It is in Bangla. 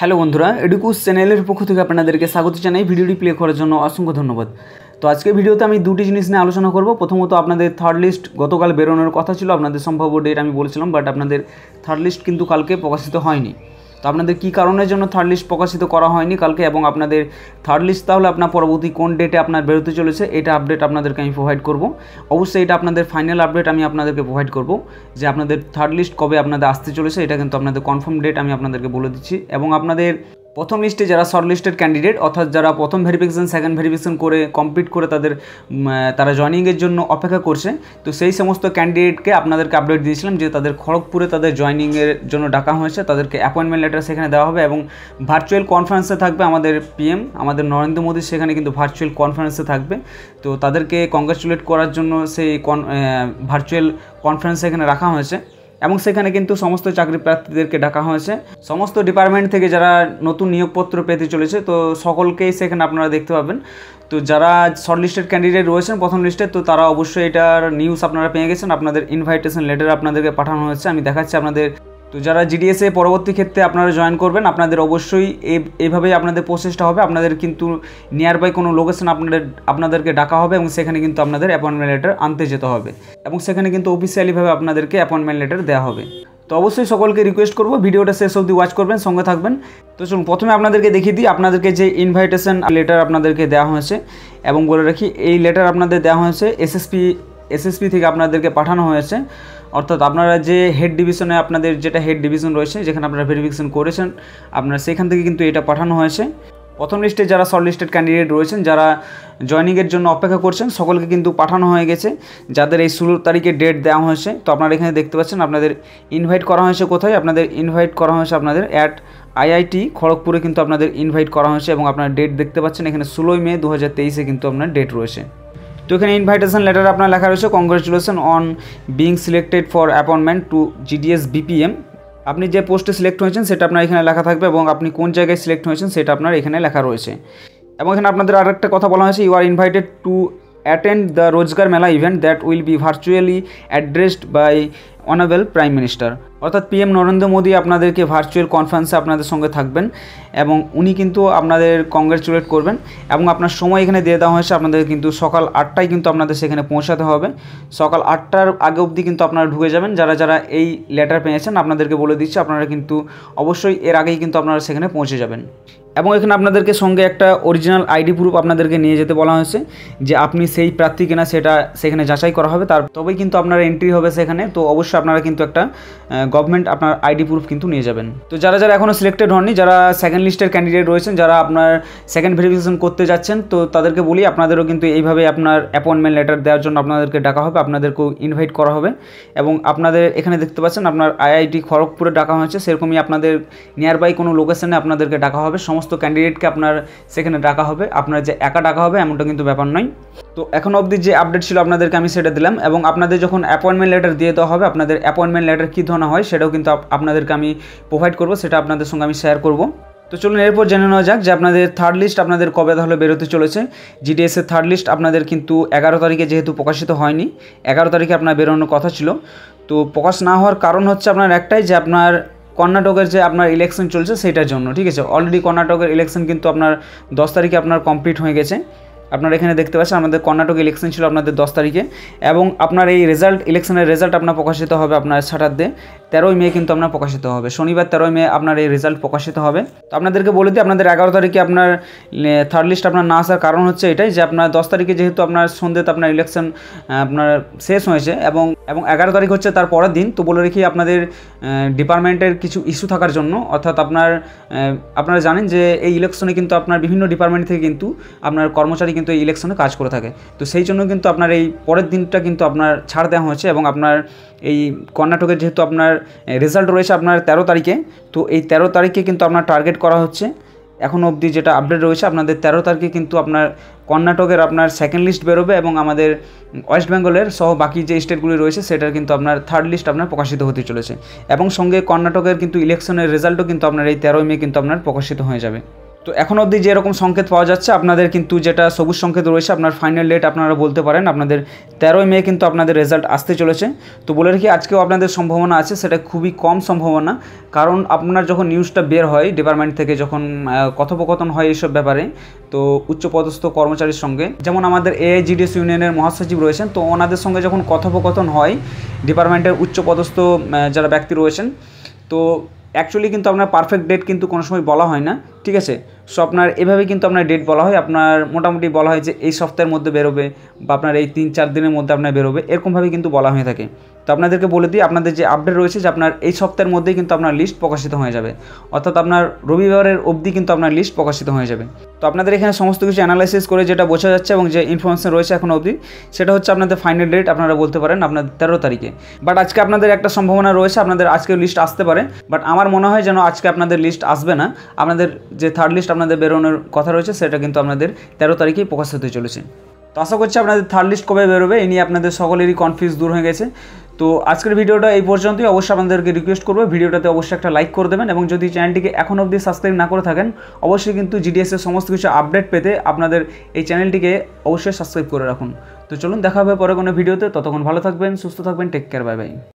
হ্যালো বন্ধুরা এডুকুস চ্যানেলের পক্ষ থেকে আপনাদেরকে স্বাগত জানাই ভিডিওটি প্লে করার জন্য অসংখ্য ধন্যবাদ তো আজকে ভিডিওতে আমি দুটি জিনিস নিয়ে আলোচনা করব প্রথমত আপনাদের থার্ড লিস্ট গতকাল বেরোনোর কথা ছিল আপনাদের সম্ভাব্য ডেট আমি বলেছিলাম বাট আপনাদের থার্ড লিস্ট কিন্তু কালকে প্রকাশিত হয়নি তো আপনাদের কী কারণের জন্য থার্ড লিস্ট প্রকাশিত করা হয়নি কালকে এবং আপনাদের থার্ড লিস্ট তাহলে আপনার পরবর্তী কোন ডেটে আপনার বেরোতে চলেছে এটা আপডেট আপনাদেরকে আমি প্রোভাইড করব অবশ্যই এটা আপনাদের ফাইনাল আপডেট আমি আপনাদেরকে প্রোভাইড করব যে আপনাদের থার্ড লিস্ট কবে আপনাদের আসতে চলেছে এটা কিন্তু আপনাদের কনফার্ম ডেট আমি আপনাদেরকে বলে দিচ্ছি এবং আপনাদের প্রথম লিস্টে যারা শর্ট লিস্টের ক্যান্ডিডেট অর্থাৎ যারা প্রথম ভেরিফিকেশান সেকেন্ড ভেরিফিকেশান করে কমপ্লিট করে তাদের তারা জয়নিংয়ের জন্য অপেক্ষা করছে তো সেই সমস্ত ক্যান্ডিডেটকে আপনাদেরকে আপডেট দিয়েছিলাম যে তাদের খড়গপুরে তাদের জয়নিংয়ের জন্য ডাকা হয়েছে তাদেরকে অ্যাপয়েন্টমেন্ট লেটার সেখানে দেওয়া হবে এবং ভার্চুয়াল কনফারেন্সে থাকবে আমাদের পিএম আমাদের নরেন্দ্র মোদী সেখানে কিন্তু ভার্চুয়াল কনফারেন্সে থাকবে তো তাদেরকে কংগ্রাচুলেট করার জন্য সেই ভার্চুয়াল কনফারেন্স এখানে রাখা হয়েছে এবং সেখানে কিন্তু সমস্ত চাকরি প্রার্থীদেরকে ডাকা হয়েছে সমস্ত ডিপার্টমেন্ট থেকে যারা নতুন নিয়োগপত্র পেতে চলেছে তো সকলকেই সেখানে আপনারা দেখতে পাবেন তো যারা শর্টলিস্টেড ক্যান্ডিডেট রয়েছেন প্রথম লিস্টে তো তারা অবশ্যই এটার নিউজ আপনারা পেয়ে গেছেন আপনাদের ইনভাইটেশন লেটার আপনাদেরকে পাঠানো হয়েছে আমি দেখাচ্ছি আপনাদের তো যারা জিডিএসএ পরবর্তী ক্ষেত্রে আপনারা জয়েন করবেন আপনাদের অবশ্যই এভাবেই আপনাদের প্রসেসটা হবে আপনাদের কিন্তু নিয়ার বাই কোনো লোকেশন আপনাদের আপনাদেরকে ডাকা হবে এবং সেখানে কিন্তু আপনাদের অ্যাপয়েন্টমেন্ট লেটার আনতে যেতে হবে এবং সেখানে কিন্তু অফিসিয়ালিভাবে আপনাদেরকে অ্যাপয়েন্টমেন্ট লেটার দেওয়া হবে তো অবশ্যই সকলকে রিকোয়েস্ট করবো ভিডিওটা শেষ অবধি ওয়াচ করবেন সঙ্গে থাকবেন তো চলুন প্রথমে আপনাদেরকে দেখিয়ে দিই আপনাদেরকে যে ইনভাইটেশন লেটার আপনাদেরকে দেওয়া হয়েছে এবং বলে রাখি এই লেটার আপনাদের দেওয়া হয়েছে এসএসপি এসএসপি থেকে আপনাদেরকে পাঠানো হয়েছে অর্থাৎ আপনারা যে হেড ডিভিশনে আপনাদের যেটা হেড ডিভিশন রয়েছে যেখানে আপনারা ভেরিফিকেশন করেছেন আপনারা সেখান থেকে কিন্তু এটা পাঠানো হয়েছে প্রথম লিস্টে যারা শর্ট লিস্টেড ক্যান্ডিডেট রয়েছেন যারা জয়নিংয়ের জন্য অপেক্ষা করছেন সকলকে কিন্তু পাঠানো হয়ে গেছে যাদের এই ষোলো তারিখে ডেট দেওয়া হয়েছে তো আপনারা এখানে দেখতে পাচ্ছেন আপনাদের ইনভাইট করা হয়েছে কোথায় আপনাদের ইনভাইট করা হয়েছে আপনাদের অ্যাট আইআইটি খড়গপুরে কিন্তু আপনাদের ইনভাইট করা হয়েছে এবং আপনার ডেট দেখতে পাচ্ছেন এখানে ষোলোই মে দু কিন্তু আপনার ডেট রয়েছে তো এখানে ইনভাইটেশন লেটার আপনার লেখা রয়েছে congratulation on being selected for appointment to GDS BPM আপনি যে পোস্টে সিলেক্ট হয়েছেন সেটা আপনার এখানে লেখা থাকবে এবং আপনি কোন জায়গায় সিলেক্ট হয়েছেন সেটা আপনার এখানে লেখা রয়েছে এবং এখানে আপনাদের আর একটা কথা বলা হয়েছে you are invited to attend the Rozgar Mela event that will be virtually addressed by honourable prime minister অর্থাৎ পিএম নরেন্দ্র মোদী আপনাদেরকে ভার্চুয়াল কনফারেন্সে আপনাদের সঙ্গে থাকবেন এবং উনি কিন্তু আপনাদের কংগ্রেচুলেট করবেন এবং আপনার সময় এখানে দিয়ে দেওয়া হয়েছে আপনাদের কিন্তু সকাল আটটায় কিন্তু আপনাদের সেখানে পৌঁছাতে হবে সকাল আটটার আগে অবধি কিন্তু আপনারা ঢুকে যাবেন যারা যারা এই লেটার পেয়েছেন আপনাদেরকে বলে দিচ্ছি আপনারা কিন্তু অবশ্যই এর আগেই কিন্তু আপনারা সেখানে পৌঁছে যাবেন এবং এখানে আপনাদেরকে সঙ্গে একটা অরিজিনাল আইডি প্রুফ আপনাদেরকে নিয়ে যেতে বলা হয়েছে যে আপনি সেই প্রার্থী কিনা সেটা সেখানে যাচাই করা হবে তার তবেই কিন্তু আপনার এন্ট্রি হবে সেখানে তো অবশ্যই অবশ্যই আপনারা কিন্তু একটা গভর্নমেন্ট আপনার আইডি প্রুফ কিন্তু নিয়ে যাবেন তো যারা যারা এখনও সিলেক্টেড হননি যারা সেকেন্ড লিস্টের ক্যান্ডিডেট রয়েছেন যারা আপনার সেকেন্ড ভেরিফিকেশন করতে যাচ্ছেন তো তাদেরকে বলি আপনাদেরও কিন্তু এইভাবে আপনার অ্যাপয়েন্টমেন্ট লেটার দেওয়ার জন্য আপনাদেরকে ডাকা হবে আপনাদেরকেও ইনভাইট করা হবে এবং আপনাদের এখানে দেখতে পাচ্ছেন আপনার আইআইটি খড়গপুরে ডাকা হয়েছে সেরকমই আপনাদের নিয়ারবাই কোনো লোকেশনে আপনাদেরকে ডাকা হবে সমস্ত ক্যান্ডিডেটকে আপনার সেখানে ডাকা হবে আপনার যে একা ডাকা হবে এমনটা কিন্তু ব্যাপার নয় তো এখন অবধি যে আপডেট ছিল আপনাদেরকে আমি সেটা দিলাম এবং আপনাদের যখন অ্যাপয়েন্টমেন্ট লেটার দিয়ে দেওয়া হবে আপনাদের আপনাদের অ্যাপয়েন্টমেন্ট লেটার কী ধরনের হয় সেটাও কিন্তু আপনাদেরকে আমি প্রোভাইড করব সেটা আপনাদের সঙ্গে আমি শেয়ার করব তো চলুন এরপর জেনে নেওয়া যাক যে আপনাদের থার্ড লিস্ট আপনাদের কবে তাহলে বেরোতে চলেছে জিডিএসের থার্ড লিস্ট আপনাদের কিন্তু এগারো তারিখে যেহেতু প্রকাশিত হয়নি এগারো তারিখে আপনার বেরোনোর কথা ছিল তো প্রকাশ না হওয়ার কারণ হচ্ছে আপনার একটাই যে আপনার কর্ণাটকের যে আপনার ইলেকশন চলছে সেটার জন্য ঠিক আছে অলরেডি কর্ণাটকের ইলেকশন কিন্তু আপনার দশ তারিখে আপনার কমপ্লিট হয়ে গেছে আপনারা এখানে দেখতে পাচ্ছেন আমাদের কর্ণাটক ইলেকশন ছিল আপনাদের দশ তারিখে এবং আপনার এই রেজাল্ট ইলেকশনের রেজাল্ট আপনার প্রকাশিত হবে আপনার সাটারডে তেরোই মে কিন্তু আপনার প্রকাশিত হবে শনিবার তেরোই মে আপনার এই রেজাল্ট প্রকাশিত হবে তো আপনাদেরকে বলে দিই আপনাদের এগারো তারিখে আপনার থার্ড লিস্ট আপনার না আসার কারণ হচ্ছে এটাই যে আপনার দশ তারিখে যেহেতু আপনার সন্ধ্যেতে আপনার ইলেকশন আপনার শেষ হয়েছে এবং এবং এগারো তারিখ হচ্ছে তার পরের দিন তো বলে রেখি আপনাদের ডিপার্টমেন্টের কিছু ইস্যু থাকার জন্য অর্থাৎ আপনার আপনারা জানেন যে এই ইলেকশনে কিন্তু আপনার বিভিন্ন ডিপার্টমেন্ট থেকে কিন্তু আপনার কর্মচারী কিন্তু এই ইলেকশনে কাজ করে থাকে তো সেই জন্য কিন্তু আপনার এই পরের দিনটা কিন্তু আপনার ছাড় দেওয়া হয়েছে এবং আপনার এই কর্ণাটকের যেহেতু আপনার রেজাল্ট রয়েছে আপনার তেরো তারিখে তো এই তেরো তারিখে কিন্তু আপনার টার্গেট করা হচ্ছে এখন অবধি যেটা আপডেট রয়েছে আপনাদের তেরো তারিখে কিন্তু আপনার কর্ণাটকের আপনার সেকেন্ড লিস্ট বেরোবে এবং আমাদের ওয়েস্ট বেঙ্গলের সহ বাকি যে স্টেটগুলি রয়েছে সেটার কিন্তু আপনার থার্ড লিস্ট আপনার প্রকাশিত হতে চলেছে এবং সঙ্গে কর্ণাটকের কিন্তু ইলেকশনের রেজাল্টও কিন্তু আপনার এই তেরোই মে কিন্তু আপনার প্রকাশিত হয়ে যাবে তো এখন অবধি যেরকম সংকেত পাওয়া যাচ্ছে আপনাদের কিন্তু যেটা সবুজ সংকেত রয়েছে আপনার ফাইনাল ডেট আপনারা বলতে পারেন আপনাদের তেরোই মে কিন্তু আপনাদের রেজাল্ট আসতে চলেছে তো বলে রাখি আজকেও আপনাদের সম্ভাবনা আছে সেটা খুবই কম সম্ভাবনা কারণ আপনার যখন নিউজটা বের হয় ডিপার্টমেন্ট থেকে যখন কথোপকথন হয় এইসব ব্যাপারে তো উচ্চপদস্থ কর্মচারীর সঙ্গে যেমন আমাদের এআইজিডিএস ইউনিয়নের মহাসচিব রয়েছেন তো ওনাদের সঙ্গে যখন কথোপকথন হয় ডিপার্টমেন্টের উচ্চপদস্থ যারা ব্যক্তি রয়েছেন তো অ্যাকচুয়ালি কিন্তু আপনার পারফেক্ট ডেট কিন্তু কোনো সময় বলা হয় না ঠিক আছে সো আপনার এভাবে কিন্তু আপনার ডেট বলা হয় আপনার মোটামুটি বলা হয় যে এই সপ্তাহের মধ্যে বেরোবে বা আপনার এই তিন চার দিনের মধ্যে আপনার বেরোবে এরকমভাবে কিন্তু বলা হয়ে থাকে তো আপনাদেরকে বলে দিই আপনাদের যে আপডেট রয়েছে যে আপনার এই সপ্তাহের মধ্যেই কিন্তু আপনার লিস্ট প্রকাশিত হয়ে যাবে অর্থাৎ আপনার রবিবারের অবধি কিন্তু আপনার লিস্ট প্রকাশিত হয়ে যাবে তো আপনাদের এখানে সমস্ত কিছু অ্যানালাইসিস করে যেটা বোঝা যাচ্ছে এবং যে ইনফরমেশন রয়েছে এখন অবধি সেটা হচ্ছে আপনাদের ফাইনাল ডেট আপনারা বলতে পারেন আপনাদের তেরো তারিখে বাট আজকে আপনাদের একটা সম্ভাবনা রয়েছে আপনাদের আজকে লিস্ট আসতে পারে বাট আমার মনে হয় যেন আজকে আপনাদের লিস্ট আসবে না আপনাদের যে থার্ড লিস্ট আপনাদের বেরোনোর কথা রয়েছে সেটা কিন্তু আপনাদের তেরো তারিখেই প্রকাশ হতে চলেছে তো আশা করছি আপনাদের থার্ড লিস্ট কবে বেরোবে এ নিয়ে আপনাদের সকলেরই কনফিউজ দূর হয়ে গেছে তো আজকের ভিডিওটা এই পর্যন্তই অবশ্যই আপনাদেরকে রিকোয়েস্ট করবো ভিডিওটাতে অবশ্যই একটা লাইক করে দেবেন এবং যদি চ্যানেলটিকে এখন অবধি সাবস্ক্রাইব না করে থাকেন অবশ্যই কিন্তু জিডিএসের সমস্ত কিছু আপডেট পেতে আপনাদের এই চ্যানেলটিকে অবশ্যই সাবস্ক্রাইব করে রাখুন তো চলুন দেখা হবে পরে কোনো ভিডিওতে ততক্ষণ ভালো থাকবেন সুস্থ থাকবেন টেক কেয়ার বাই বাই